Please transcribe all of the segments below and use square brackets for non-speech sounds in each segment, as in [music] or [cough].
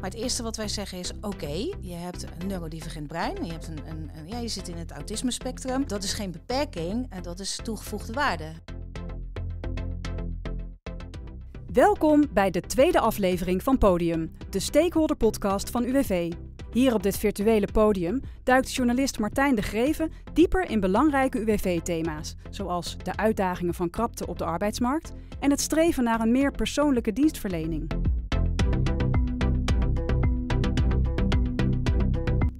Maar het eerste wat wij zeggen is: oké, je hebt een neurodivergent brein, je, hebt een, een, ja, je zit in het autisme spectrum. Dat is geen beperking, eh, dat is toegevoegde waarde. Welkom bij de tweede aflevering van Podium, de stakeholder podcast van UWV. Hier op dit virtuele podium duikt journalist Martijn de Greven dieper in belangrijke UWV-thema's, zoals de uitdagingen van krapte op de arbeidsmarkt en het streven naar een meer persoonlijke dienstverlening.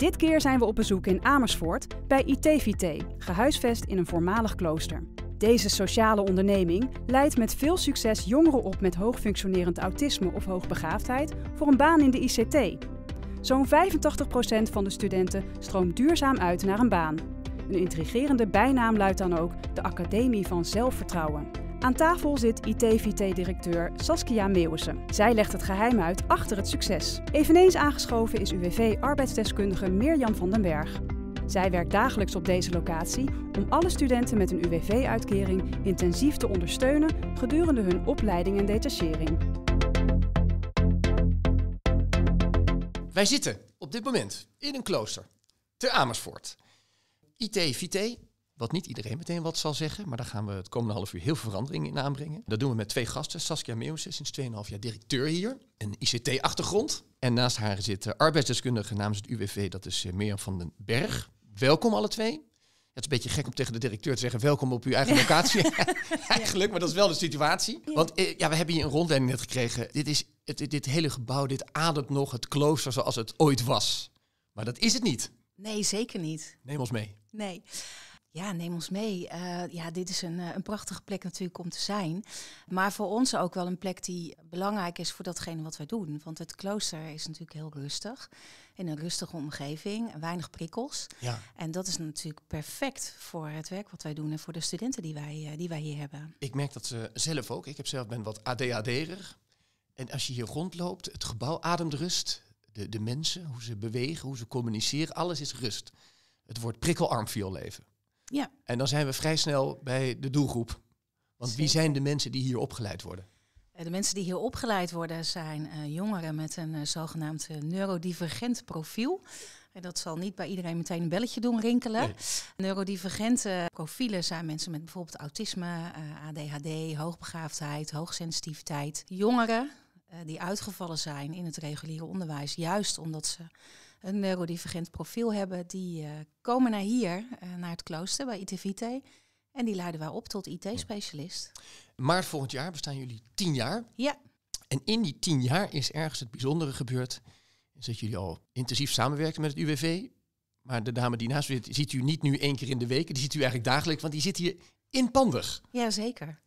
Dit keer zijn we op bezoek in Amersfoort bij ITVT, gehuisvest in een voormalig klooster. Deze sociale onderneming leidt met veel succes jongeren op met hoogfunctionerend autisme of hoogbegaafdheid voor een baan in de ICT. Zo'n 85% van de studenten stroomt duurzaam uit naar een baan. Een intrigerende bijnaam luidt dan ook de Academie van Zelfvertrouwen. Aan tafel zit IT-VT-directeur Saskia Meeuwissen. Zij legt het geheim uit achter het succes. Eveneens aangeschoven is UWV-arbeidsdeskundige Mirjam van den Berg. Zij werkt dagelijks op deze locatie om alle studenten met een UWV-uitkering intensief te ondersteunen gedurende hun opleiding en detachering. Wij zitten op dit moment in een klooster te Amersfoort. IT-VT wat niet iedereen meteen wat zal zeggen, maar daar gaan we het komende half uur heel veel verandering in aanbrengen. Dat doen we met twee gasten. Saskia Meeuwens, is sinds 2,5 jaar directeur hier, een ICT-achtergrond. En naast haar zit de arbeidsdeskundige namens het UWV, dat is eh, Mirjam van den Berg. Welkom alle twee. Het is een beetje gek om tegen de directeur te zeggen: welkom op uw eigen locatie. [laughs] Eigenlijk, maar dat is wel de situatie. Want eh, ja, we hebben hier een rondleiding net gekregen. Dit, is, het, dit hele gebouw, dit ademt nog het klooster zoals het ooit was. Maar dat is het niet. Nee, zeker niet. Neem ons mee. Nee. Ja, neem ons mee. Eh, ja, dit is een, eh, een prachtige plek natuurlijk om te zijn. Maar voor ons ook wel een plek die belangrijk is voor datgene wat wij doen. Want het klooster is natuurlijk heel rustig. In een rustige omgeving, weinig prikkels. Ja. En dat is natuurlijk perfect voor het werk wat wij doen en voor de studenten die wij, eh, die wij hier hebben. Ik merk dat ze zelf ook. Ik heb zelf ben wat ADHD'er. En als je hier rondloopt, het gebouw ademt rust. De, de mensen, hoe ze bewegen, hoe ze communiceren, alles is rust. Het wordt prikkelarm voor jouw leven. Ja. En dan zijn we vrij snel bij de doelgroep. Want wie zijn de mensen die hier opgeleid worden? Eh, de mensen die hier opgeleid worden zijn eh, jongeren met een eh, zogenaamd neurodivergent profiel. En dat zal niet bij iedereen meteen een belletje doen rinkelen. Neurodivergente profielen zijn mensen met bijvoorbeeld autisme, ADHD, hoogbegaafdheid, hoogsensitiviteit. Jongeren die uitgevallen zijn in het reguliere onderwijs, juist omdat ze een neurodivergent profiel hebben, die eh, komen naar hier, eh, naar het klooster bij ITVT. En die leiden wij op tot IT-specialist. Maart volgend jaar bestaan jullie tien jaar. Ja. En in die tien jaar is ergens het bijzondere gebeurd. Is dat jullie al intensief samenwerken met het UWV. Maar de dame die naast u zit, ziet u niet nu één keer in de week. Die ziet u eigenlijk dagelijks, want die zit hier in Pandig. Jazeker.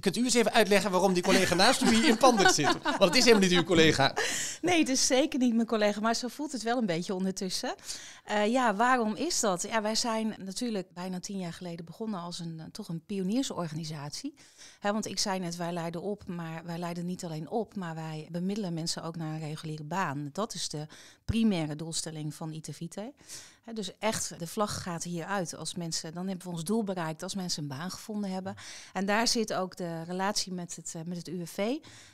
Kunt u eens even uitleggen waarom die collega naast u hier in Pandit zit? Want het is helemaal niet uw collega. [laughs] Nee, het is zeker niet mijn collega, maar zo voelt het wel een beetje ondertussen. Eh, ja, waarom is dat? Ja, wij zijn natuurlijk bijna tien jaar geleden begonnen als een, toch een pioniersorganisatie. want ik zei net, wij leiden op, maar wij leiden niet alleen op, maar wij bemiddelen mensen ook naar een reguliere baan. Dat is de primaire doelstelling van e ITVT dus echt, de vlag gaat hieruit. Als mensen, dan hebben we ons doel bereikt als mensen een baan gevonden hebben. En daar zit ook de relatie met het, eh, met het UWV.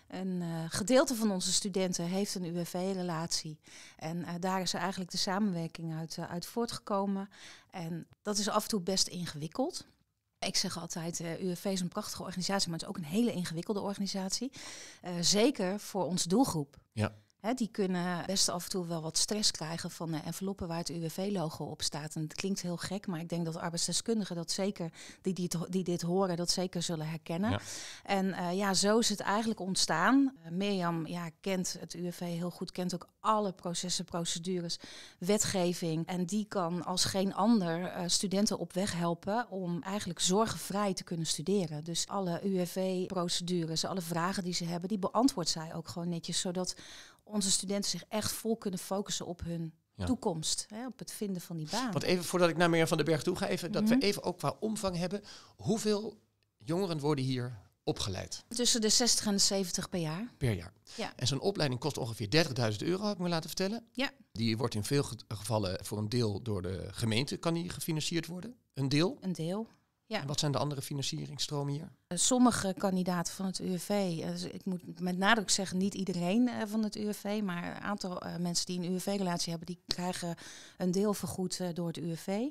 Een eh, gedeelte van onze studenten heeft een UWV-relatie. En eh, daar is eigenlijk de samenwerking uit, uit voortgekomen. En dat is af en toe best ingewikkeld. Ik zeg altijd, uh, UWV is een prachtige organisatie, maar het is ook een hele ingewikkelde organisatie. zeker voor onze doelgroep. Ja die kunnen best af en toe wel wat stress krijgen van de enveloppen waar het UWV-logo op staat. En het klinkt heel gek, maar ik denk dat arbeidsdeskundigen dat zeker, die, die, die dit horen, dat zeker zullen herkennen. En eh, ja, zo is het eigenlijk ontstaan. Uh, Mirjam ja, kent het UWV heel goed, kent ook alle processen, procedures, wetgeving. En die kan als geen ander eh, studenten op weg helpen om eigenlijk zorgenvrij te kunnen studeren. Dus alle UWV-procedures, alle vragen die ze hebben, die beantwoordt zij ook gewoon netjes, zodat onze studenten zich echt vol kunnen focussen op hun toekomst, hè, op het vinden van die baan. Want even voordat ik naar meer van den Berg toe ga, even, dat we mhm. even ook qua omvang hebben. Hoeveel jongeren worden hier opgeleid? Tussen de 60 en de 70 per jaar. Per jaar. Ja. En zo'n opleiding kost ongeveer 30.000 euro, heb ik me laten vertellen. Ja. Die wordt in veel gevallen voor een deel door de gemeente, kan die gefinancierd worden? Een deel? Een deel. Ja. En wat zijn de andere financieringstromen hier? Eh, sommige kandidaten van het UWV, eh, dus ik moet met nadruk zeggen niet iedereen eh, van het UWV, maar een aantal mensen die een UWV-relatie hebben, die krijgen een deel vergoed door het UWV.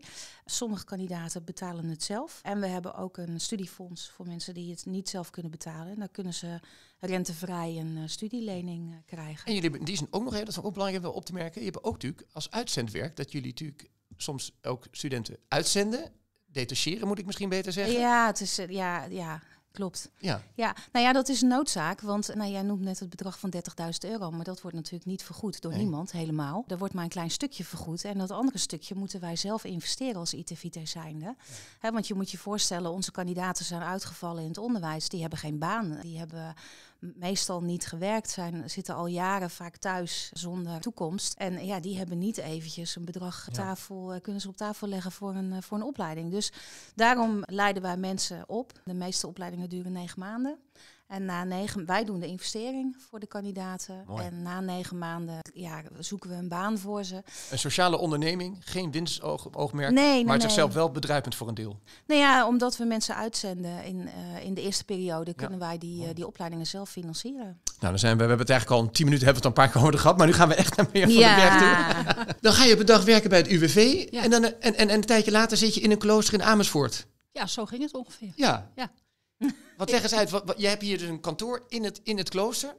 Sommige kandidaten betalen het zelf. En we hebben ook een studiefonds voor mensen die het niet zelf kunnen betalen. En dan kunnen ze rentevrij een studielening krijgen. En jullie hebben, die zijn ook nog even, dat is ook belangrijk om op te merken, je hebt ook natuurlijk als uitzendwerk dat jullie natuurlijk soms ook studenten uitzenden detacheren, moet ik misschien beter zeggen. Ja, het is, eh, ja, ja, Klopt. Ja. ja. Nou ja, dat is een noodzaak. Want nou, jij noemt net het bedrag van 30.000 euro. Maar dat wordt natuurlijk niet vergoed door niemand helemaal. Er wordt maar een klein stukje vergoed. En dat andere stukje moeten wij zelf investeren als ITVT zijnde. want je moet je voorstellen, onze kandidaten zijn uitgevallen in het onderwijs. Die hebben geen baan. Die hebben meestal niet gewerkt zijn, zitten al jaren vaak thuis zonder toekomst. En ja, die hebben niet eventjes een bedrag tafel, eh, kunnen ze op tafel leggen voor een, eh, voor een opleiding. Dus daarom leiden wij mensen op. De meeste opleidingen duren negen maanden. En na negen, wij doen de investering voor de kandidaten. En na negen maanden ja, zoeken we een baan voor ze. Een sociale onderneming, geen winstoogmerk, maar nee. zichzelf wel bedruipend voor een deel. Nou ja, omdat we mensen uitzenden in, eh, in de eerste periode, kunnen wij die, eh, die opleidingen zelf financieren. Nou, dan zijn we, we hebben het eigenlijk al tien minuten hebben we het een paar keer over gehad, maar nu gaan we echt naar meer van de werk toe. dan ga je op een dag werken bij het UWV en, dan, en, en, en een tijdje later zit je in een klooster in Amersfoort. Ja, zo ging het ongeveer. Ja. ja. [laughs] Wat leggen ze uit? Wat, je hebt hier dus een kantoor in het, in het klooster.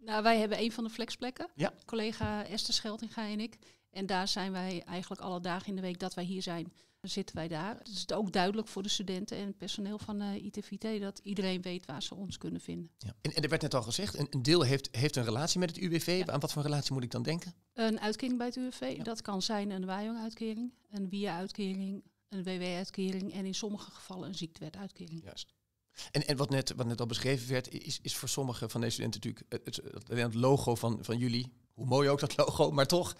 Nou, wij hebben een van de flexplekken. Ja. Collega Esther Scheltinga en ik. En daar zijn wij eigenlijk alle dagen in de week dat wij hier zijn, zitten wij daar. Het is ook duidelijk voor de studenten en het personeel van eh, ITVT dat iedereen weet waar ze ons kunnen vinden. Ja. En, er werd net al gezegd, een, deel heeft, heeft een relatie met het UWV. Ja. Aan wat voor relatie moet ik dan denken? Een uitkering bij het UWV. Dat kan zijn een Wajong-uitkering, een WIA-uitkering, een WW-uitkering en in sommige gevallen een ziektewetuitkering. Juist. En, en wat, net, wat net al beschreven werd, is, is voor sommige van deze studenten natuurlijk het, het, logo van, van jullie, hoe mooi ook dat [laughs] logo, maar toch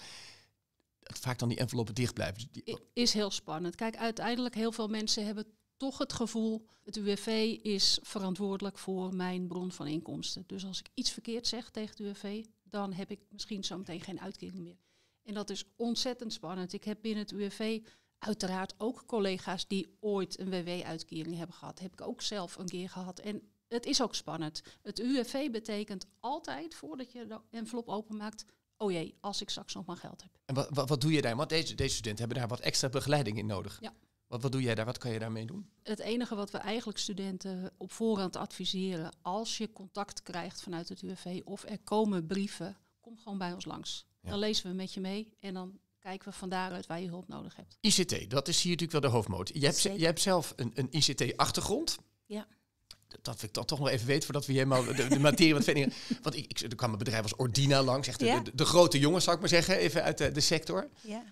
vaak dan die enveloppen dicht blijven. Dus is heel spannend. Kijk, uiteindelijk heel veel mensen hebben toch het gevoel, het UWV is verantwoordelijk voor mijn bron van inkomsten. Dus als ik iets verkeerd zeg tegen het UWV, dan heb ik misschien zometeen geen uitkering meer. En dat is ontzettend spannend. Ik heb binnen het UWV Uiteraard ook collega's die ooit een WW-uitkering hebben gehad. Heb ik ook zelf een keer gehad. En het is ook spannend. Het UWV betekent altijd, voordat je de envelop openmaakt, oh jee, als ik straks nog maar geld heb. En wat, wat, doe je daar? Want deze, deze studenten hebben daar wat extra begeleiding in nodig. Ja. Wat, wat doe jij daar? Wat kan je daarmee doen? Het enige wat we eigenlijk studenten op voorhand adviseren, als je contact krijgt vanuit het UWV of er komen brieven, kom gewoon bij ons langs. Dan lezen we met je mee en dan kijken we van daaruit waar je hulp nodig hebt. ICT, dat is hier natuurlijk wel de hoofdmoot. Je hebt, je hebt zelf een, een ICT-achtergrond. Ja dat ik dan toch nog even weet voordat we helemaal de, de materie wat verder. Want ik, ik, er kwam een bedrijf als Ordina langs, echt de, de, grote jongens zou ik maar zeggen, even uit de, de sector. Ja.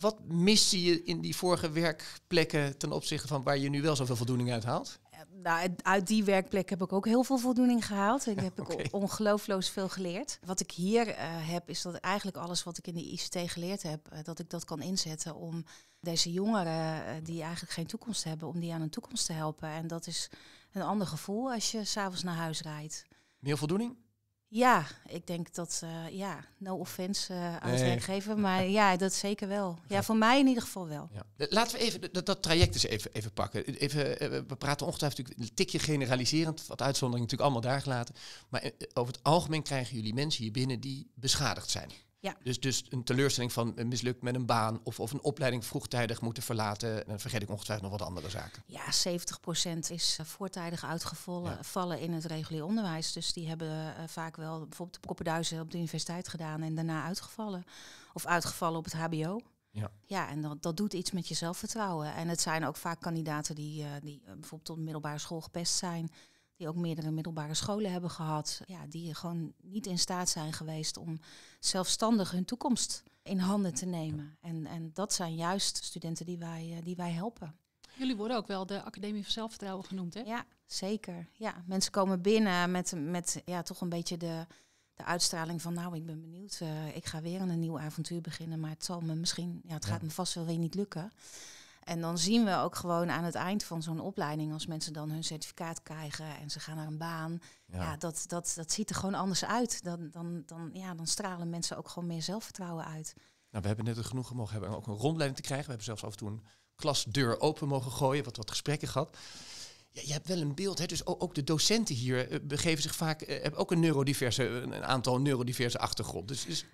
Wat miste je in die vorige werkplekken ten opzichte van waar je nu wel zoveel voldoening uit haalt? Eh, nou, uit die werkplek heb ik ook heel veel voldoening gehaald. Ik heb ik [laughs] ongelooflijk veel geleerd. Wat ik hier eh, heb, is dat eigenlijk alles wat ik in de ICT geleerd heb, eh, dat ik dat kan inzetten om deze jongeren die eigenlijk geen toekomst hebben, om die aan een toekomst te helpen. En dat is een ander gevoel als je s'avonds naar huis rijdt. Meer voldoening? Ja, ik denk dat, eh, ja, no offense uh, aan het maar [laughs] ja, dat zeker wel. Ja, voor mij in ieder geval wel. Ja. Laten we even dat, traject eens even, even pakken. E, even, eh, we praten ongetwijfeld natuurlijk een tikje generaliserend, wat uitzonderingen natuurlijk allemaal daar gelaten. Maar over het algemeen krijgen jullie mensen hier binnen die beschadigd zijn. Ja. Dus, dus een teleurstelling van een mislukt met een baan of, of een opleiding vroegtijdig moeten verlaten. Dan vergeet ik ongetwijfeld nog wat andere zaken. Ja, 70% is eh, voortijdig uitgevallen ja. in het regulier onderwijs. Dus die hebben eh, vaak wel bijvoorbeeld de koppenduizen op de universiteit gedaan en daarna uitgevallen. Of uitgevallen op het HBO. Ja, ja en dat, dat doet iets met je zelfvertrouwen. En het zijn ook vaak kandidaten die, eh, die bijvoorbeeld op middelbare school gepest zijn die ook meerdere middelbare scholen hebben gehad, ja, die gewoon niet in staat zijn geweest om zelfstandig hun toekomst in handen te nemen. En, en dat zijn juist studenten die wij, eh, die wij helpen. Jullie worden ook wel de Academie van Zelfvertrouwen genoemd, hè? Ja, zeker. Ja, mensen komen binnen met, met ja, toch een beetje de, de uitstraling van... nou, ik ben benieuwd, eh, ik ga weer een nieuw avontuur beginnen... maar het zal me misschien, ja, het gaat me vast wel weer niet lukken. En dan zien we ook gewoon aan het eind van zo'n opleiding, als mensen dan hun certificaat krijgen en ze gaan naar een baan, ja. dat, dat, dat ziet er gewoon anders uit. Dan, dan, dan, ja, dan stralen mensen ook gewoon meer zelfvertrouwen uit. Nou, we hebben net het genoegen mogen hebben ook een rondleiding te krijgen. We hebben zelfs af en toe een klasdeur open mogen gooien, wat wat gesprekken gehad. Ja, je hebt wel een beeld, hè? dus ook de docenten hier eh, begeven zich vaak, eh, hebben ook een neurodiverse, een aantal neurodiverse achtergrond. Dus, dus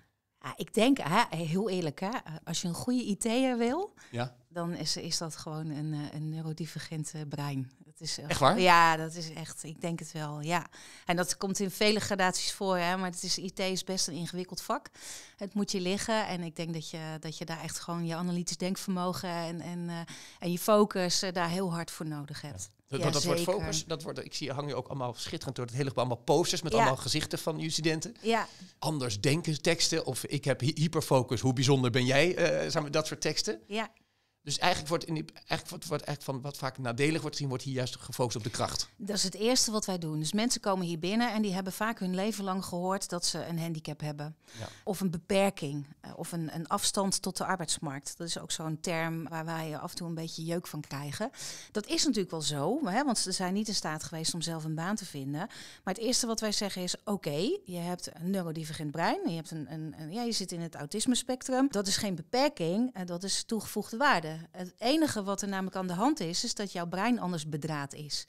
ja, ik denk, heel eerlijk, hè, als je een goede IT'er wil, ja. dan is, is dat gewoon een, eh, een neurodivergent eh, brein. Dat is, eh, echt waar? Ja, dat is echt, ik denk het wel, ja. En dat komt in vele gradaties voor, hè, maar het is, IT is best een ingewikkeld vak. Het moet je liggen en ik denk dat je, dat je daar echt gewoon je analytisch denkvermogen en, en, en je focus daar heel hard voor nodig hebt. Dat, ja, dat wordt focus. Dat wordt, ik zie, hier ook allemaal schitterend door het hele allemaal posters met allemaal gezichten van uw studenten. Ja. Anders denken teksten of ik heb hyperfocus, hoe bijzonder ben jij? Uh, dat soort teksten. Ja, dus eigenlijk wordt, in die, eigenlijk wordt, wordt eigenlijk van wat vaak nadelig wordt gezien, wordt hier juist gefocust op de kracht. Dat is het eerste wat wij doen. Dus mensen komen hier binnen en die hebben vaak hun leven lang gehoord dat ze een handicap hebben. Of een beperking. Eh, of een, een afstand tot de arbeidsmarkt. Dat is ook zo'n term waar wij af en toe een beetje jeuk van krijgen. Dat is natuurlijk wel zo, hè, want ze zijn niet in staat geweest om zelf een baan te vinden. Maar het eerste wat wij zeggen is: oké, je hebt een neurodivergent brein. Je, hebt een, een, een, ja, je zit in het autisme spectrum. Dat is geen beperking, eh, dat is toegevoegde waarde. Het enige wat er namelijk aan de hand is, is dat jouw brein anders bedraad is.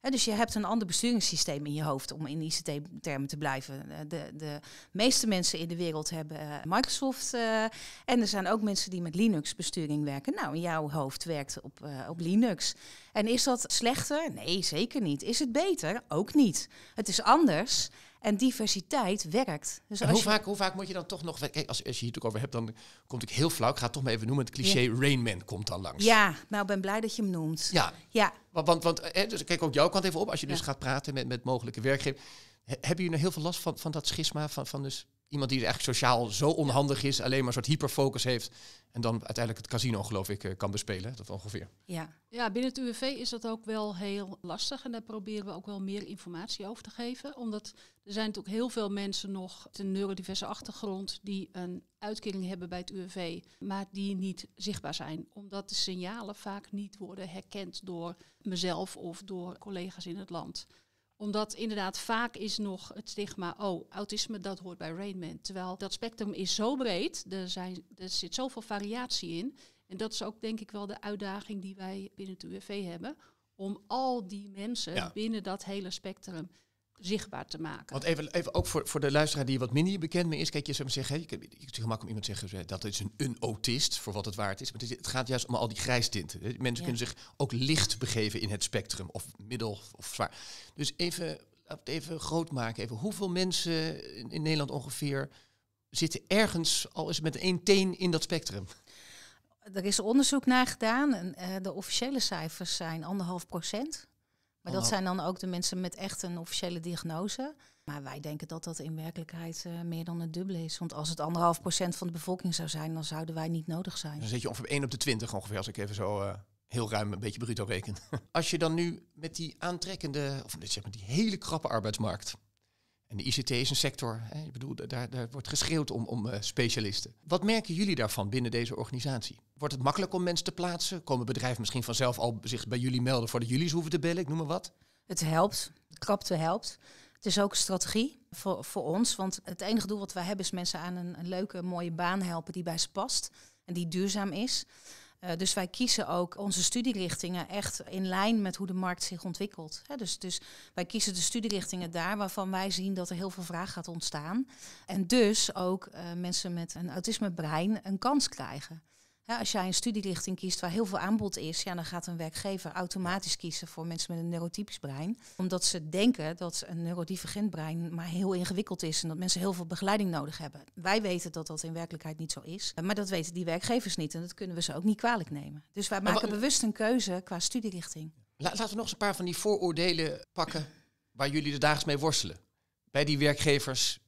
dus je hebt een ander besturingssysteem in je hoofd, om in ICT-termen te blijven. Eh, de, de, meeste mensen in de wereld hebben eh, Microsoft. Eh, en er zijn ook mensen die met Linux-besturing werken. Nou, jouw hoofd werkt op, op Linux. En is dat slechter? Nee, zeker niet. Is het beter? Ook niet. Het is anders. En diversiteit werkt. Dus hoe, vaak, hoe vaak moet je dan toch nog... Kijk, als, als je hier het over hebt, dan komt ik heel flauw. Ik ga het toch maar even noemen. Het cliché rainman komt dan langs. Ja, nou, ben blij dat je hem noemt. Ja. ja. Want, want, want dus kijk ook jouw kant even op. Als je dus gaat praten met, met mogelijke werkgevers hebben jullie nou heel veel last van, van dat schisma? Van, van dus iemand die eigenlijk sociaal zo onhandig is, alleen maar een soort hyperfocus heeft. En dan uiteindelijk het casino, geloof ik, eh, kan bespelen. Dat ongeveer. Ja. ja, binnen het UWV is dat ook wel heel lastig. En daar proberen we ook wel meer informatie over te geven. Omdat er zijn natuurlijk heel veel mensen nog met een neurodiverse achtergrond die een uitkering hebben bij het UWV, maar die niet zichtbaar zijn. Omdat de signalen vaak niet worden herkend door mezelf of door collega's in het land omdat inderdaad vaak is nog het stigma, oh, autisme dat hoort bij Rainman. Terwijl dat spectrum is zo breed, er, zijn, er zit zoveel variatie in. En dat is ook denk ik wel de uitdaging die wij binnen het UWV hebben. Om al die mensen binnen dat hele spectrum zichtbaar te maken. Want even, even ook voor, voor de luisteraar die wat minder bekend mee is. Kijk, je zou maar zeggen, je kunt het gemakkelijk om iemand zeggen dat is een, een autist, voor wat het waard is. Maar het, gaat juist om al die grijstinten. Mensen kunnen zich ook licht begeven in het spectrum, of middel, of zwaar. Dus even, even groot maken, even hoeveel mensen in, Nederland ongeveer zitten ergens, al is met één teen, in dat spectrum? Er is onderzoek naar gedaan en eh, de officiële cijfers zijn anderhalf procent. Maar dat zijn dan ook de mensen met echt een officiële diagnose. Maar wij denken dat dat in werkelijkheid eh, meer dan het dubbele is. Want als het anderhalf procent van de bevolking zou zijn, dan zouden wij niet nodig zijn. Dan zit je ongeveer 1 op de 20 ongeveer, als ik even zo eh, heel ruim een beetje bruto reken. [laughs] als je dan nu met die aantrekkende, of zeg maar die hele krappe arbeidsmarkt, en de ICT is een sector, hè, ik bedoel, daar, daar wordt geschreeuwd om, om eh, specialisten. Wat merken jullie daarvan binnen deze organisatie? Wordt het makkelijk om mensen te plaatsen? Komen bedrijven misschien vanzelf al zich bij jullie melden voordat jullie ze hoeven te bellen? Ik noem maar wat. Het helpt. Krapte helpt. Het is ook een strategie voor, voor ons. Want het enige doel wat wij hebben is mensen aan een, een leuke, mooie baan helpen die bij ze past en die duurzaam is. Eh, dus wij kiezen ook onze studierichtingen echt in lijn met hoe de markt zich ontwikkelt. dus, dus wij kiezen de studierichtingen daar waarvan wij zien dat er heel veel vraag gaat ontstaan. En dus ook eh, mensen met een autismebrein een kans krijgen als jij een studierichting kiest waar heel veel aanbod is, ja, dan gaat een werkgever automatisch kiezen voor mensen met een neurotypisch brein. Omdat ze denken dat een neurodivergent brein maar heel ingewikkeld is en dat mensen heel veel begeleiding nodig hebben. Wij weten dat dat in werkelijkheid niet zo is, maar dat weten die werkgevers niet en dat kunnen we ze ook niet kwalijk nemen. Dus wij maken bewust een keuze qua studierichting. laten we nog eens een paar van die vooroordelen pakken waar jullie de daags mee worstelen. Bij die werkgevers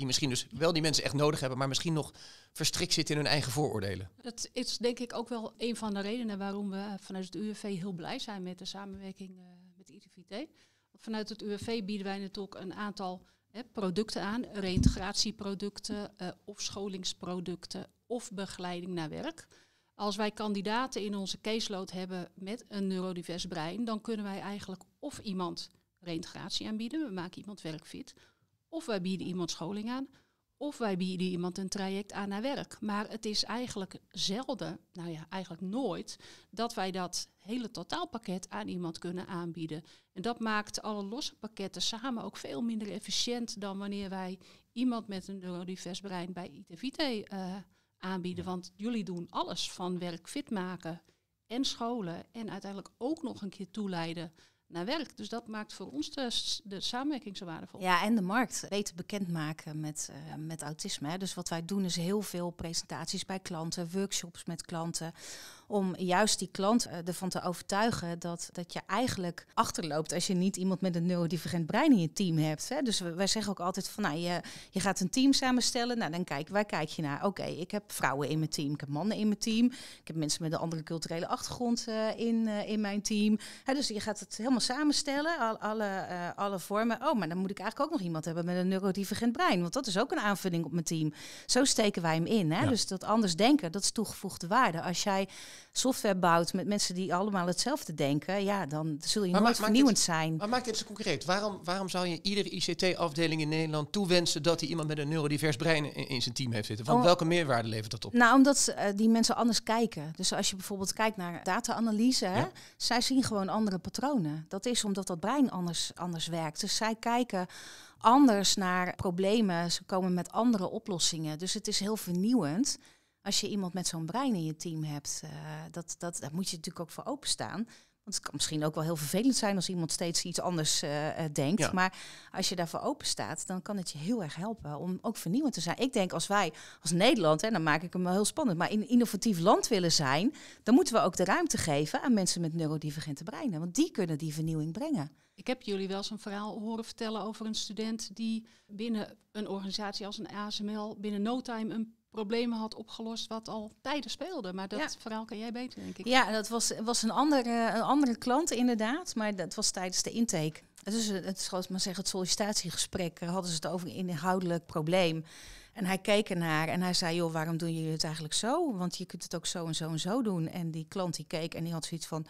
die misschien dus wel die mensen echt nodig hebben, maar misschien nog verstrikt zitten in hun eigen vooroordelen. Dat is denk ik ook wel een van de redenen waarom we vanuit het UWV heel blij zijn met de samenwerking eh, met ITVT. Vanuit het UWV bieden wij natuurlijk een aantal producten aan, reintegratieproducten, uh, of scholingsproducten of begeleiding naar werk. Als wij kandidaten in onze caseload hebben met een neurodivers brein, dan kunnen wij eigenlijk of iemand reintegratie aanbieden, we maken iemand werkfit, of wij bieden iemand scholing aan, of wij bieden iemand een traject aan naar werk. Maar het is eigenlijk zelden, nou ja, eigenlijk nooit, dat wij dat hele totaalpakket aan iemand kunnen aanbieden. En dat maakt alle losse pakketten samen ook veel minder efficiënt dan wanneer wij iemand met een neurodivers brein bij ITVT eh, aanbieden. Want jullie doen alles van werk fit maken en scholen en uiteindelijk ook nog een keer toeleiden naar werk. Dus dat maakt voor ons de, de samenwerking zo waardevol. Ja, en de markt beter bekendmaken met, eh, met autisme. Dus wat wij doen is heel veel presentaties bij klanten, workshops met klanten om juist die klant eh, ervan te overtuigen dat, dat je eigenlijk achterloopt als je niet iemand met een neurodivergent brein in je team hebt. Hè. Dus wij zeggen ook altijd van nou, je, je gaat een team samenstellen, nou dan kijk, waar kijk je naar? Oké, ik heb vrouwen in mijn team, ik heb mannen in mijn team, ik heb mensen met een andere culturele achtergrond eh, in, eh, in mijn team. Hè, dus je gaat het helemaal samenstellen, al, alle, alle vormen. Oh, maar dan moet ik eigenlijk ook nog iemand hebben met een neurodivergent brein, want dat is ook een aanvulling op mijn team. Zo steken wij hem in. Hè? Dus dat anders denken, dat is toegevoegde waarde. Als jij software bouwt met mensen die allemaal hetzelfde denken, ja, dan zul je nooit vernieuwend zijn. Maar maak dit eens concreet. Waarom, waarom zou je iedere ICT-afdeling in Nederland toewensen dat hij iemand met een neurodivers brein in, zijn team heeft zitten? Van oh. welke meerwaarde levert dat op? Nou, omdat eh, die mensen anders kijken. Dus als je bijvoorbeeld kijkt naar data-analyse, zij zien gewoon andere patronen. Dat is omdat dat brein anders, anders werkt. Dus zij kijken anders naar problemen. Ze komen met andere oplossingen. Dus het is heel vernieuwend als je iemand met zo'n brein in je team hebt, uh, dat, dat, moet je natuurlijk ook voor openstaan. Want het kan misschien ook wel heel vervelend zijn als iemand steeds iets anders eh, eh, denkt. Maar als je daarvoor open staat, dan kan het je heel erg helpen om ook vernieuwend te zijn. Ik denk als wij als Nederland, en dan maak ik hem wel heel spannend, maar in een innovatief land willen zijn, dan moeten we ook de ruimte geven aan mensen met neurodivergente breinen. Want die kunnen die vernieuwing brengen. Ik heb jullie wel eens een verhaal horen vertellen over een student die binnen een organisatie als een ASML binnen no time een problemen had opgelost wat al tijden speelde. Maar dat ja. verhaal kan jij beter, denk ik. Ja, dat was, was een, andere, een andere klant inderdaad, maar dat was tijdens de intake. is het, het, maar zeggen, het sollicitatiegesprek eh, hadden ze het over een inhoudelijk probleem. En hij keek ernaar en hij zei, joh, waarom doen jullie het eigenlijk zo? Want je kunt het ook zo en zo en zo doen. En die klant die keek en die had zoiets van,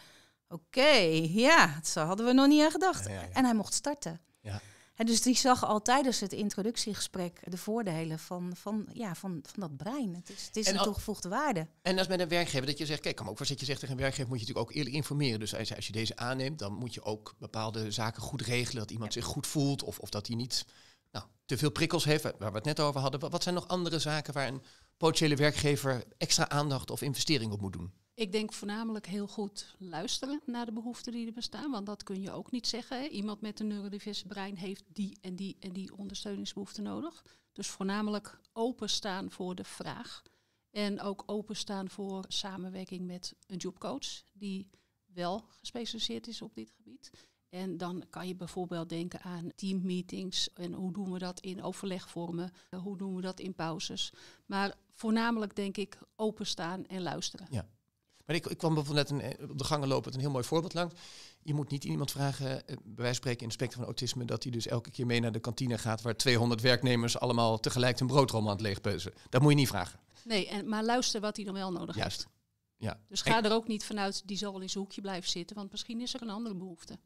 oké, ja, zo hadden we nog niet aan gedacht. en hij mocht starten. Ja dus die zag al tijdens het introductiegesprek de voordelen van, van, ja, van, van dat brein. Het is, het is een toegevoegde waarde. En als met een werkgever dat je zegt, kijk, kom ook zit je zegt tegen een werkgever moet je natuurlijk ook eerlijk informeren. Dus als, als je deze aanneemt, dan moet je ook bepaalde zaken goed regelen. Dat iemand zich goed voelt of, of dat hij niet nou, te veel prikkels heeft, waar we het net over hadden. Wat zijn nog andere zaken waar een potentiële werkgever extra aandacht of investering op moet doen? Ik denk voornamelijk heel goed luisteren naar de behoeften die er bestaan. Want dat kun je ook niet zeggen. Iemand met een neurodiverse brein heeft die en die en die ondersteuningsbehoeften nodig. Dus voornamelijk openstaan voor de vraag. En ook openstaan voor samenwerking met een jobcoach die wel gespecialiseerd is op dit gebied. En dan kan je bijvoorbeeld denken aan teammeetings en hoe doen we dat in overlegvormen, eh, hoe doen we dat in pauzes. Maar voornamelijk denk ik openstaan en luisteren. Ja. Maar ik, ik kwam bijvoorbeeld net eh, op de gangen lopen met een heel mooi voorbeeld langs. Je moet niet iemand vragen, eh, bij wijze van spreken in het spectrum van autisme, dat hij dus elke keer mee naar de kantine gaat waar 200 werknemers allemaal tegelijk hun broodrommel aan het leegpeuzen. Dat moet je niet vragen. Nee, en, maar luister wat hij dan wel nodig Juist. heeft. Ja. Dus ga er ook niet vanuit, die zal in zijn hoekje blijven zitten, want misschien is er een andere behoefte.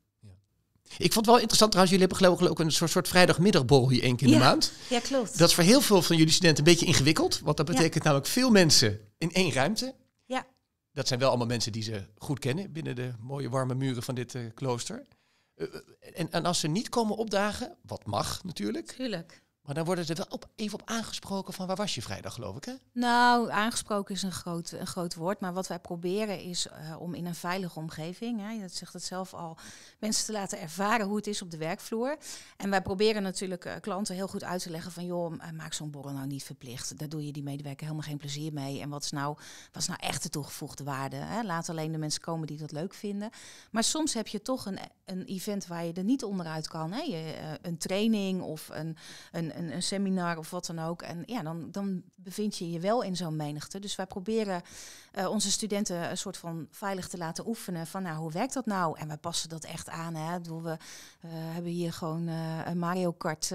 Ik vond het wel interessant trouwens, jullie hebben geloof ik ook een soort, soort vrijdagmiddagborrel hier één keer in de maand. Ja, klopt. Dat is voor heel veel van jullie studenten een beetje ingewikkeld. Want dat betekent namelijk veel mensen in één ruimte dat zijn wel allemaal mensen die ze goed kennen binnen de mooie warme muren van dit eh, klooster. Eh, eh, en, en, als ze niet komen opdagen, wat mag natuurlijk. Tuurlijk. Maar dan worden er wel op, even op aangesproken van waar was je vrijdag, geloof ik, hè? Nou, aangesproken is een groot, een groot woord. Maar wat wij proberen is eh, om in een veilige omgeving, hè, dat zegt het zelf al, mensen te laten ervaren hoe het is op de werkvloer. En wij proberen natuurlijk eh, klanten heel goed uit te leggen van, joh, eh, maak zo'n borrel nou niet verplicht. Daar doe je die medewerker helemaal geen plezier mee. En wat is nou, wat is nou echt de toegevoegde waarde? Hè? Laat alleen de mensen komen die dat leuk vinden. Maar soms heb je toch een, een event waar je er niet onderuit kan. Hè? Je, een training of een, een een, een, seminar of wat dan ook. En ja, dan, dan bevind je je wel in zo'n menigte. Dus wij proberen eh, onze studenten een soort van veilig te laten oefenen. Van nou, hoe werkt dat nou? En wij passen dat echt aan. Hè? Bedoel, we eh, hebben hier gewoon uh, Mario Kart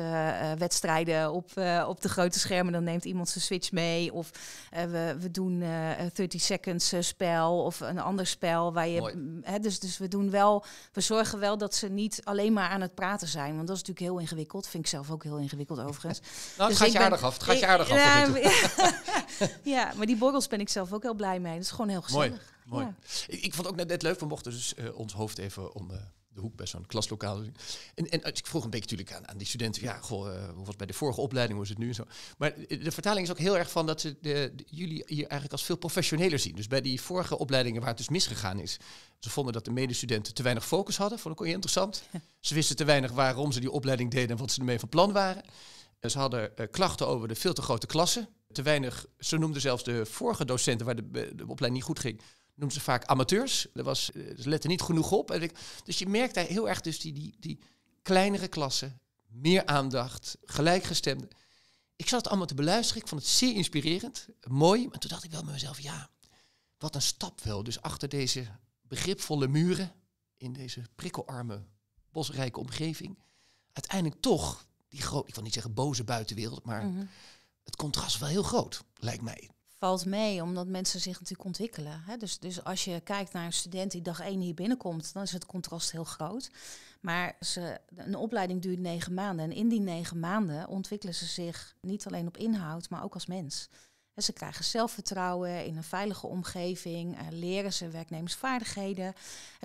wedstrijden op, op de grote schermen. Dan neemt iemand zijn Switch mee. Of we, we doen 30 seconds spel of een ander spel. Waar je, hè, dus, dus we doen wel, we zorgen wel dat ze niet alleen maar aan het praten zijn. Want dat is natuurlijk heel ingewikkeld. Vind ik zelf ook heel ingewikkeld overigens. [laughs] Nou, dus het gaat je aardig af. Het gaat je af. ja, maar die borrels ben ik zelf ook heel blij mee. Dat is gewoon heel gezellig. Mooi, mooi. Ik, ik, vond ook net, net, leuk, we mochten dus eh, ons hoofd even om... Eh, de hoek bij zo'n klaslokaal. En, en eh, ik vroeg een beetje natuurlijk aan, aan die studenten, ja, goh, hoe was het bij de vorige opleiding, hoe is het nu zo. Maar de vertaling is ook heel erg van dat ze de, jullie hier eigenlijk als veel professioneler zien. Dus bij die vorige opleidingen waar het dus misgegaan is, ze vonden dat de medestudenten te weinig focus hadden, vond ik ook interessant. Ze wisten te weinig waarom ze die opleiding deden en wat ze ermee van plan waren. Ze hadden eh, klachten over de veel te grote klassen. Te weinig, ze noemden zelfs de vorige docenten waar de, opleiding niet goed ging, noemden ze vaak amateurs. Er was, eh, ze letten niet genoeg op. dus je merkte heel erg dus die, die, die kleinere klassen, meer aandacht, gelijkgestemde. Ik zat het allemaal te beluisteren, ik vond het zeer inspirerend, mooi. Maar toen dacht ik wel bij mezelf, ja, wat een stap wel. Dus achter deze begripvolle muren, in deze prikkelarme, bosrijke omgeving, uiteindelijk toch die groot, ik wil niet zeggen boze buitenwereld, maar mhm. het contrast wel heel groot, lijkt mij. Valt mee, omdat mensen zich natuurlijk ontwikkelen. Hè? Dus, dus als je kijkt naar een student die dag één hier binnenkomt, dan is het contrast heel groot. Maar ze, een opleiding duurt negen maanden. En in die negen maanden ontwikkelen ze zich niet alleen op inhoud, maar ook als mens. ze krijgen zelfvertrouwen in een veilige omgeving, eh, leren ze werknemersvaardigheden.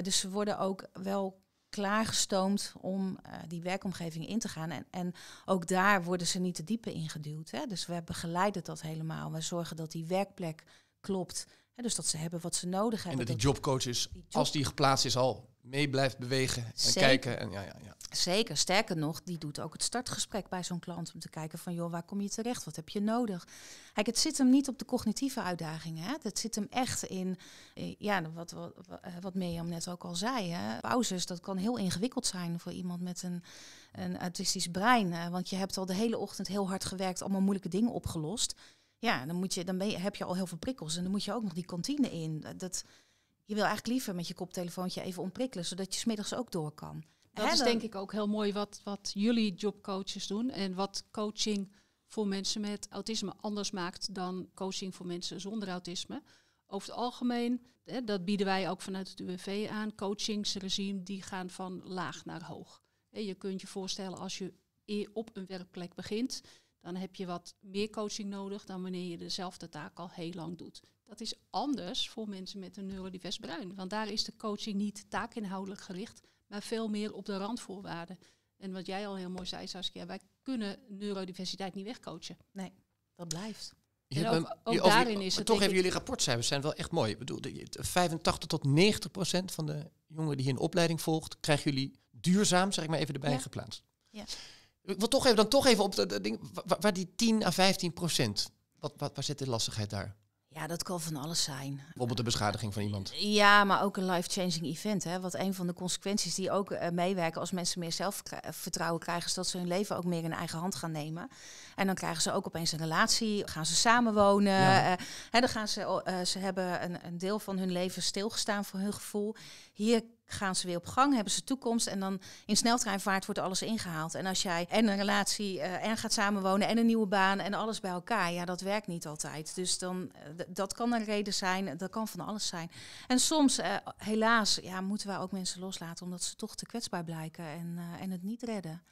Dus ze worden ook wel klaargestoomd om eh, die werkomgeving in te gaan. En, en ook daar worden ze niet te diepe ingeduwd. Hè? Dus we begeleiden dat helemaal. We zorgen dat die werkplek klopt. Hè? Dus dat ze hebben wat ze nodig hebben. En dat die jobcoach is, als die geplaatst is al, mee blijft bewegen en kijken. En ja, ja, ja. Zeker, sterker nog, die doet ook het startgesprek bij zo'n klant om te kijken van joh, waar kom je terecht? Wat heb je nodig? Kijk, het zit hem niet op de cognitieve uitdagingen. Het zit hem echt in, eh, ja, wat, wat, eh, wat Mirjam net ook al zei. Hè? Pauzes, dat kan heel ingewikkeld zijn voor iemand met een, een autistisch brein. Eh, want je hebt al de hele ochtend heel hard gewerkt, allemaal moeilijke dingen opgelost. Ja, dan, moet je, dan ben je, heb je al heel veel prikkels en dan moet je ook nog die kantine in. Dat, je wil eigenlijk liever met je koptelefoontje even ontprikkelen, zodat je smiddags ook door kan. Dat is denk ik ook heel mooi wat, wat jullie jobcoaches doen en wat coaching voor mensen met autisme anders maakt dan coaching voor mensen zonder autisme. Over het algemeen, hè, dat bieden wij ook vanuit het UWV aan, coachingsregime die gaan van laag naar hoog. je kunt je voorstellen als je op een werkplek begint, dan heb je wat meer coaching nodig dan wanneer je dezelfde taak al heel lang doet. Dat is anders voor mensen met een neurodivers brein. Want daar is de coaching niet taakinhoudelijk gericht, maar veel meer op de randvoorwaarden. En wat jij al heel mooi zei, Saskia, wij kunnen neurodiversiteit niet wegcoachen. Nee, dat blijft. ook, daarin is het. Toch even jullie rapportcijfers zijn wel echt mooi. Ik bedoel, 85 tot 90 procent van de jongeren die hier een opleiding volgt, krijgen jullie duurzaam, zeg ik maar even erbij ja. geplaatst. Ja. Ik toch even, dan toch even op dat ding, waar, die 10 à 15 procent, wat, waar zit de lastigheid daar? Ja, dat kan van alles zijn. Bijvoorbeeld de beschadiging van iemand. Ja, maar ook een life-changing event. Hè? Wat een van de consequenties die ook eh, meewerken als mensen meer zelfvertrouwen krijgen, is dat ze hun leven ook meer in eigen hand gaan nemen. En dan krijgen ze ook opeens een relatie, gaan ze samenwonen. Eh, hè, dan gaan ze, eh, ze hebben een, een deel van hun leven stilgestaan voor hun gevoel. Hier gaan ze weer op gang, hebben ze toekomst. En dan in sneltreinvaart wordt alles ingehaald. En als jij en een relatie eh, en gaat samenwonen en een nieuwe baan en alles bij elkaar, ja, dat werkt niet altijd. Dus dan, eh, dat kan een reden zijn, dat kan van alles zijn. En soms, eh, helaas, ja, moeten we ook mensen loslaten omdat ze toch te kwetsbaar blijken en, en het niet redden.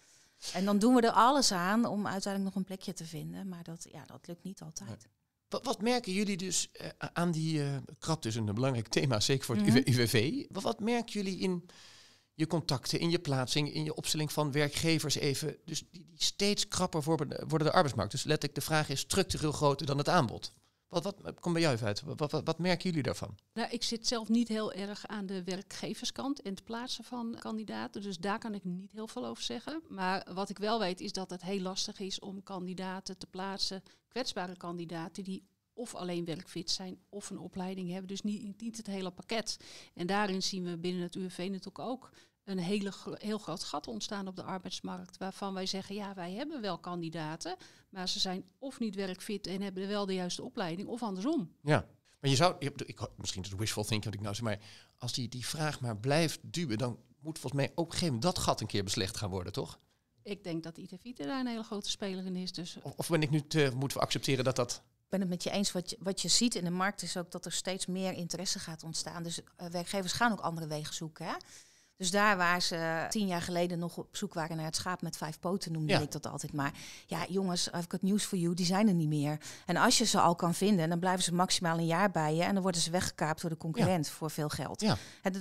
En dan doen we er alles aan om uiteindelijk nog een plekje te vinden. Maar dat, ja, dat lukt niet altijd. Wat, wat merken jullie dus eh, aan die uh, krap, dus een belangrijk thema, zeker voor het mm UWV. Wat, wat merken jullie in je contacten, in je plaatsing, in je opstelling van werkgevers even, dus die, die steeds krapper worden de arbeidsmarkt. Dus let ik. de vraag is structureel groter dan het aanbod. Wat, wat komt bij jou uit? Wat, wat, wat, merken jullie daarvan? Nou, ik zit zelf niet heel erg aan de werkgeverskant en het plaatsen van kandidaten. Dus daar kan ik niet heel veel over zeggen. Maar wat ik wel weet is dat het heel lastig is om kandidaten te plaatsen kwetsbare kandidaten die of alleen werkfit zijn of een opleiding hebben. Dus niet, niet het hele pakket. En daarin zien we binnen het UWV natuurlijk ook een hele, heel groot gat ontstaan op de arbeidsmarkt. Waarvan wij zeggen, ja, wij hebben wel kandidaten, maar ze zijn of niet werkfit en hebben wel de juiste opleiding, of andersom. Ja, maar je zou, ik, misschien het wishful thinking wat ik nou zeg, maar als die, die vraag maar blijft duwen, dan moet volgens mij ook geen dat gat een keer beslecht gaan worden, toch? Ik denk dat Itavita daar een hele grote speler in is. Dus. Of, ben ik nu te, moeten we accepteren dat dat ben het met je eens. Wat je, wat je ziet in de markt is ook dat er steeds meer interesse gaat ontstaan. Dus eh, werkgevers gaan ook andere wegen zoeken. Hè? Dus daar waar ze tien jaar geleden nog op zoek waren naar het schaap met vijf poten, noemde ik dat altijd. Maar ja, jongens, I've got news for you, die zijn er niet meer. En als je ze al kan vinden, dan blijven ze maximaal een jaar bij je. En dan worden ze weggekaapt door de concurrent voor veel geld. Ja.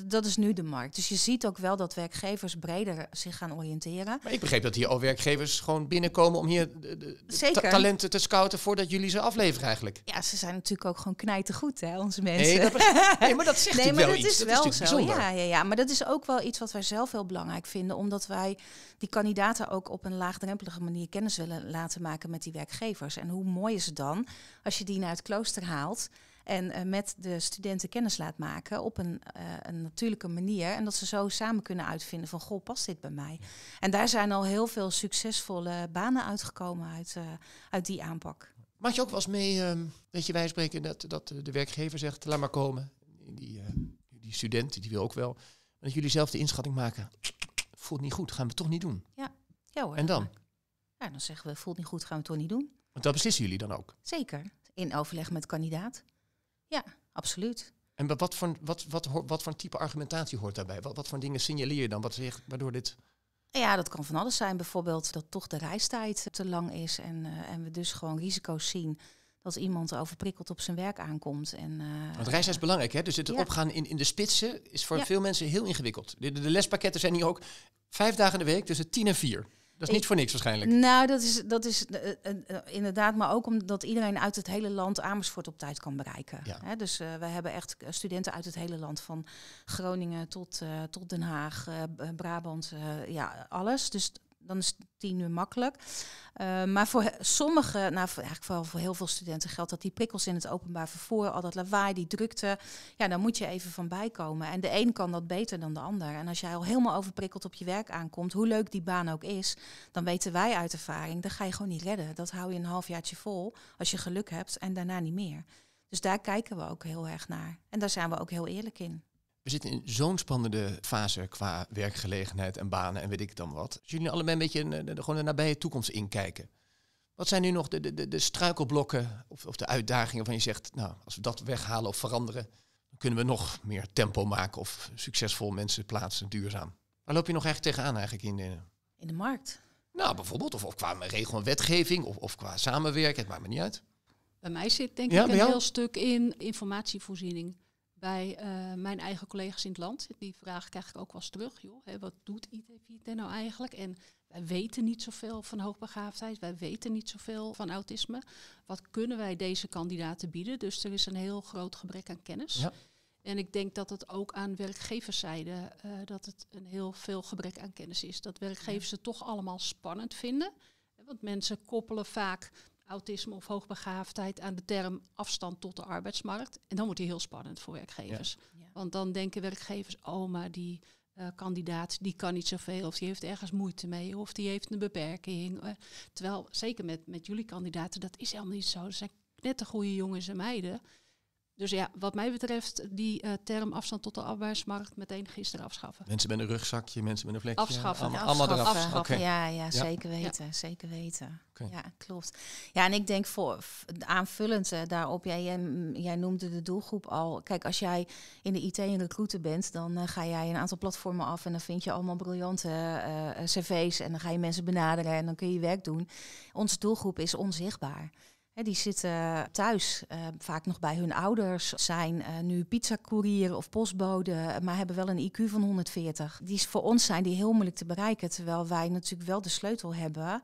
dat is nu de markt. Dus je ziet ook wel dat werkgevers breder zich gaan oriënteren. Maar ik begreep dat hier al werkgevers gewoon binnenkomen om hier de talenten te scouten voordat jullie ze afleveren eigenlijk. Ja, ze zijn natuurlijk ook gewoon knijten goed, hè, onze mensen. Nee, dat, nee maar dat zegt [laughs] nee, maar wel dat Is dat wel is wel zo. Ja, ja, ja, maar dat is ook wel wat wij zelf heel belangrijk vinden, omdat wij die kandidaten ook op een laagdrempelige manier kennis willen laten maken met die werkgevers. En hoe mooi is het dan als je die naar het klooster haalt en eh, met de studenten kennis laat maken op een, eh, een, natuurlijke manier. En dat ze zo samen kunnen uitvinden van, goh, past dit bij mij? En daar zijn al heel veel succesvolle banen uitgekomen uit, eh, uit die aanpak. Maak je ook wel eens mee, ehm, weet je, wij spreken dat, dat de werkgever zegt, laat maar komen. Die, die student, die wil ook wel dat jullie zelf de inschatting maken, voelt niet goed, gaan we toch niet doen. Ja, ja hoor. En dan? Ja, dan zeggen we, voelt niet goed, gaan we toch niet doen. Want dat beslissen jullie dan ook? Zeker, in overleg met kandidaat. Ja, absoluut. En wat voor, wat, wat, wat voor type argumentatie hoort daarbij? Wat, wat voor dingen signaleer je dan? Wat waardoor dit... Ja, dat kan van alles zijn. Bijvoorbeeld dat toch de reistijd te lang is en, eh, en we dus gewoon risico's zien dat iemand overprikkeld op zijn werk aankomt. En, uh, Want reizen is eh, belangrijk, hè? Dus het ja. opgaan in, in de spitsen is voor veel mensen heel ingewikkeld. De, de, lespakketten zijn hier ook vijf dagen in de week tussen tien en vier. Dat is niet voor niks waarschijnlijk. Nou, dat is, dat is eh, inderdaad, maar ook omdat iedereen uit het hele land Amersfoort op tijd kan bereiken. Dus we hebben echt studenten uit het hele land, van Groningen tot, tot Den Haag, Brabant, ja, alles. Dus dan is tien uur makkelijk. Eh, maar voor sommige, nou voor, eigenlijk vooral voor heel veel studenten geldt dat die prikkels in het openbaar vervoer, al dat lawaai, die drukte, ja, dan moet je even van bijkomen. En de een kan dat beter dan de ander. En als jij al helemaal overprikkeld op je werk aankomt, hoe leuk die baan ook is, dan weten wij uit ervaring, dan ga je gewoon niet redden. Dat hou je een halfjaartje vol als je geluk hebt en daarna niet meer. Dus daar kijken we ook heel erg naar. En daar zijn we ook heel eerlijk in. We zitten in zo'n spannende fase qua werkgelegenheid en banen en weet ik dan wat. Als jullie allebei een beetje een, eh, de, gewoon de nabije toekomst inkijken. Wat zijn nu nog de, de, de struikelblokken of, of de uitdagingen waarvan je zegt, nou, als we dat weghalen of veranderen, dan kunnen we nog meer tempo maken of succesvol mensen plaatsen duurzaam. Waar loop je nog echt tegenaan eigenlijk in de, in de markt? Nou, bijvoorbeeld, of, of qua regel en wetgeving, of, of qua samenwerken, het maakt me niet uit. Bij mij zit denk ik een heel stuk in informatievoorziening bij eh, mijn eigen collega's in het land. Die vraag krijg ik ook wel eens terug. Joh, hè, wat doet ITV 4 nou eigenlijk? En wij weten niet zoveel van hoogbegaafdheid. Wij weten niet zoveel van autisme. Wat kunnen wij deze kandidaten bieden? Dus er is een heel groot gebrek aan kennis. Ja. En ik denk dat het ook aan werkgeverszijde uh, dat het een heel veel gebrek aan kennis is. Dat werkgevers het toch allemaal spannend vinden. Want mensen koppelen vaak autisme of hoogbegaafdheid aan de term afstand tot de arbeidsmarkt. En dan wordt die heel spannend voor werkgevers. Want dan denken werkgevers, oh, maar die eh, kandidaat die kan niet zoveel, of die heeft ergens moeite mee, of die heeft een beperking. Eh, terwijl, zeker met, met jullie kandidaten, dat is helemaal niet zo. Ze zijn net de goede jongens en meiden. Dus ja, wat mij betreft, die eh, term afstand tot de arbeidsmarkt meteen gisteren afschaffen. Mensen met een rugzakje, mensen met een vlekje. Afschaffen. Allemaal, afschaffen. eraf. Afschaffen. Ja, ja, zeker weten. Zeker weten. Ja, klopt. Ja, en ik denk voor aanvullend eh, daarop, jij, jij, noemde de doelgroep al. Kijk, als jij in de IT een recruiter bent, dan eh, ga jij een aantal platformen af en dan vind je allemaal briljante cv's en dan ga je mensen benaderen en dan kun je werk doen. Onze doelgroep is onzichtbaar die zitten eh, thuis, eh, vaak nog bij hun ouders, zijn uh, nu pizzakoerier of postbode, maar hebben wel een IQ van 140. Die is, voor ons zijn die heel moeilijk te bereiken, terwijl wij natuurlijk wel de sleutel hebben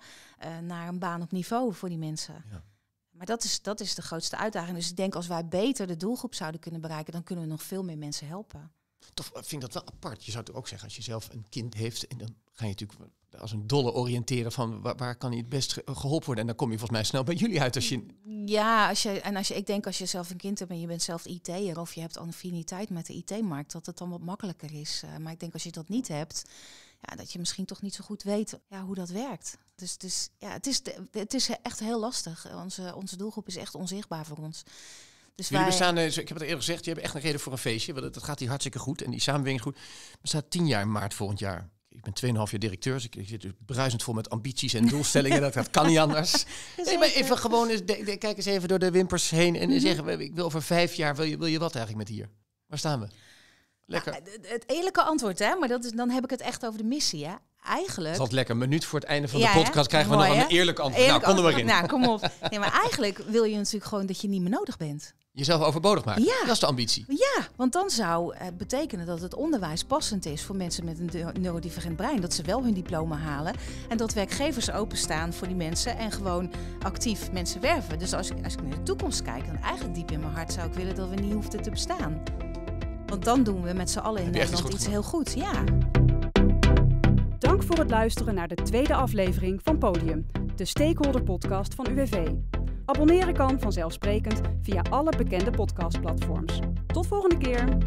naar een baan op niveau voor die mensen. Ja. Maar dat is, dat is de grootste uitdaging. Dus ik denk als wij beter de doelgroep zouden kunnen bereiken, dan kunnen we nog veel meer mensen helpen. Toch eh, vind ik dat wel apart. Je zou het ook zeggen, als je zelf een kind heeft, en dan ga je natuurlijk als een dolle oriënteren van waar, kan hij het best geholpen worden. En dan kom je volgens mij snel bij jullie uit als je... Ja, als je, en als je, ik denk als je zelf een kind hebt en je bent zelf IT'er of je hebt affiniteit met de IT-markt, dat het dan wat makkelijker is. Eh, maar ik denk als je dat niet hebt, ja, dat je misschien toch niet zo goed weet ja, hoe dat werkt. Dus, dus ja, het is, het is echt heel lastig. Onze, onze doelgroep is echt onzichtbaar voor ons. Dus Jullie wij... bestaan, eh, ik heb het eerder gezegd, je hebt echt een reden voor een feestje. Want dat gaat hier hartstikke goed en die samenwerking goed. staan tien jaar in maart volgend jaar. Ik ben 2,5 jaar directeur, dus ik, zit dus bruisend vol met ambities en doelstellingen. dat, dat kan niet anders. [laughs] Nee, maar even eh. gewoon eens, de, kijk eens even door de wimpers heen en mm -hmm. zeggen, ik wil over vijf jaar, wil je, wil je wat eigenlijk met hier? Waar staan we? Lekker. Nou, het eerlijke antwoord, hè? maar dat is, dan heb ik het echt over de missie. Hè? eigenlijk... Dat is lekker. Een minuut voor het einde van de podcast krijgen we nog een eerlijk antwoord. Eerlijk nou, kom Nou, kom op. [laughs] Nee, maar eigenlijk wil je natuurlijk gewoon dat je niet meer nodig bent. Jezelf overbodig maken. Ja. Dat is de ambitie. Ja, want dan zou het eh, betekenen dat het onderwijs passend is voor mensen met een neurodivergent brein. Dat ze wel hun diploma halen. En dat werkgevers openstaan voor die mensen en gewoon actief mensen werven. Dus als ik, als ik naar de toekomst kijk, dan eigenlijk diep in mijn hart zou ik willen dat we niet hoefden te bestaan. Want dan doen we met z'n allen in Nederland iets, iets heel goed. Ja. Dank voor het luisteren naar de tweede aflevering van Podium, de stakeholder podcast van UWV. Abonneren kan vanzelfsprekend via alle bekende podcastplatforms. Tot volgende keer!